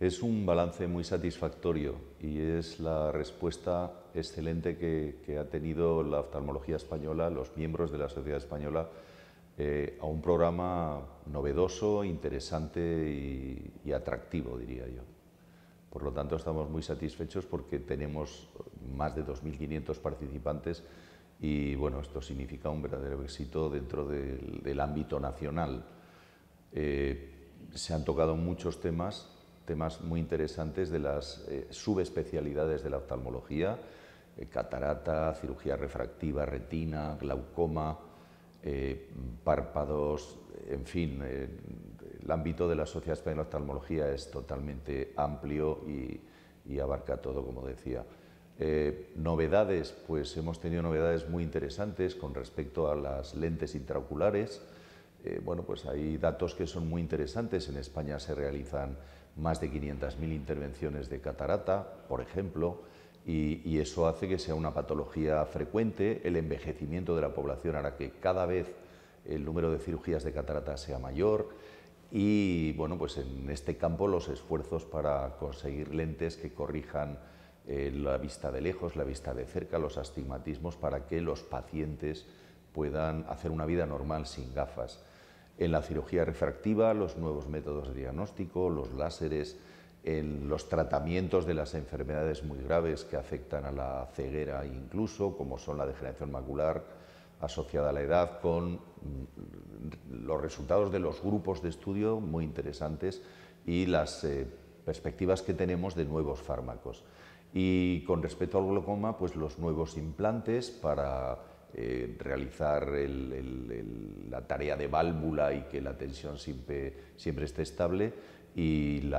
Es un balance muy satisfactorio y es la respuesta excelente que, ha tenido la oftalmología española, los miembros de la sociedad española, eh, a un programa novedoso, interesante y, atractivo, diría yo. Por lo tanto, estamos muy satisfechos porque tenemos más de 2.500 participantes y bueno, esto significa un verdadero éxito dentro del, ámbito nacional. Eh, se han tocado muchos temas temas muy interesantes de las eh, subespecialidades de la oftalmología, eh, catarata, cirugía refractiva, retina, glaucoma, eh, párpados, en fin, el ámbito de la Sociedad Española de Oftalmología es totalmente amplio y, abarca todo, como decía. novedades, pues hemos tenido novedades muy interesantes con respecto a las lentes intraoculares. bueno, pues hay datos que son muy interesantes. En España se realizan más de 500.000 intervenciones de catarata, por ejemplo, y, eso hace que sea una patología frecuente. El envejecimiento de la población hará que cada vez el número de cirugías de catarata sea mayor. Y bueno, pues en este campo los esfuerzos para conseguir lentes que corrijan eh, la vista de lejos, la vista de cerca, los astigmatismos, para que los pacientes puedan hacer una vida normal sin gafas en la cirugía refractiva, los nuevos métodos de diagnóstico, los láseres, los tratamientos de las enfermedades muy graves que afectan a la ceguera incluso, como son la degeneración macular asociada a la edad, con mm, los resultados de los grupos de estudio muy interesantes y las eh, perspectivas que tenemos de nuevos fármacos. Y con respecto al glaucoma, pues los nuevos implantes para eh, realizar la tarea de válvula y que la tensión siempre, esté estable y el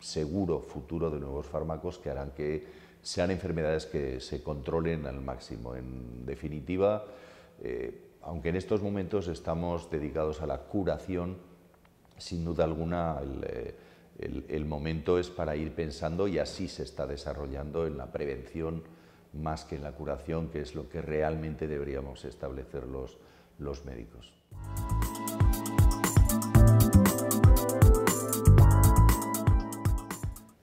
seguro futuro de nuevos fármacos que harán que sean enfermedades que se controlen al máximo. En definitiva, eh, aunque en estos momentos estamos dedicados a la curación, sin duda alguna eh, el, momento es para ir pensando y así se está desarrollando en la prevención más que en la curación, que es lo que realmente deberíamos establecer los, médicos.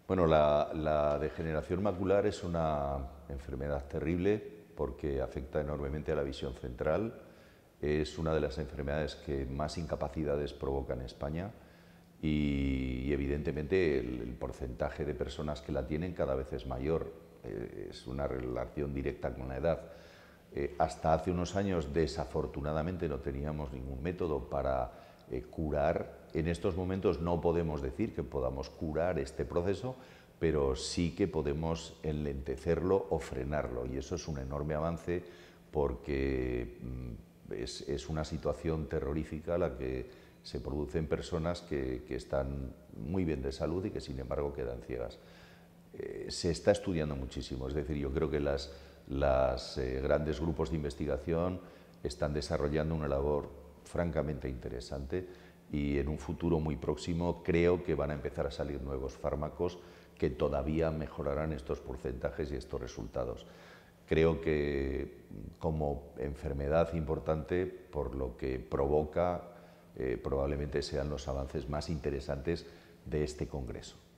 Bueno, la, degeneración macular es una enfermedad terrible porque afecta enormemente a la visión central. Es una de las enfermedades que más incapacidades provoca en España y, evidentemente el porcentaje de personas que la tienen cada vez es mayor. Eh, es una relación directa con la edad. Eh, hasta hace unos años, desafortunadamente, no teníamos ningún método para eh, curar. En estos momentos no podemos decir que podamos curar este proceso, pero sí que podemos enlentecerlo o frenarlo. Y eso es un enorme avance porque mm, es, una situación terrorífica la que se produce en personas que están muy bien de salud y que sin embargo quedan ciegas. Eh, se está estudiando muchísimo. Es decir, yo creo que los eh, grandes grupos de investigación están desarrollando una labor francamente interesante y en un futuro muy próximo creo que van a empezar a salir nuevos fármacos que todavía mejorarán estos porcentajes y estos resultados. Creo que como enfermedad importante, por lo que provoca, eh, probablemente sean los avances más interesantes de este Congreso.